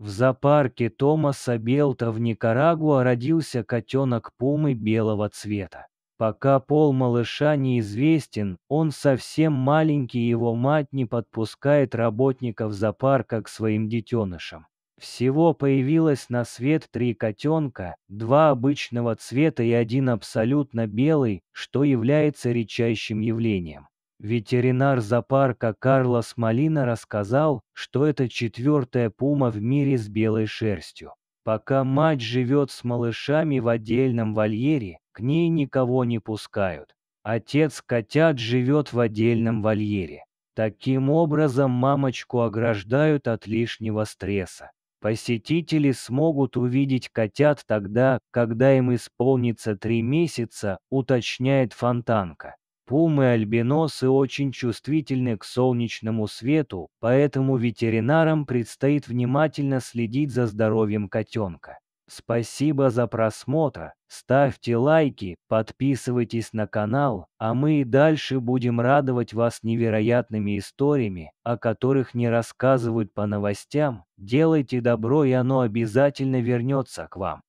В зоопарке Томаса Белта в Никарагуа родился котенок пумы белого цвета. Пока пол малыша неизвестен, он совсем маленький, его мать не подпускает работников зоопарка к своим детенышам. Всего появилось на свет три котенка, два обычного цвета и один абсолютно белый, что является редчайшим явлением. Ветеринар зоопарка Карлос Малина рассказал, что это четвертая пума в мире с белой шерстью. Пока мать живет с малышами в отдельном вольере, к ней никого не пускают. Отец котят живет в отдельном вольере. Таким образом мамочку ограждают от лишнего стресса. Посетители смогут увидеть котят тогда, когда им исполнится три месяца, уточняет Фонтанка. Пумы-альбиносы очень чувствительны к солнечному свету, поэтому ветеринарам предстоит внимательно следить за здоровьем котенка. Спасибо за просмотр, ставьте лайки, подписывайтесь на канал, а мы и дальше будем радовать вас невероятными историями, о которых не рассказывают по новостям. Делайте добро, и оно обязательно вернется к вам.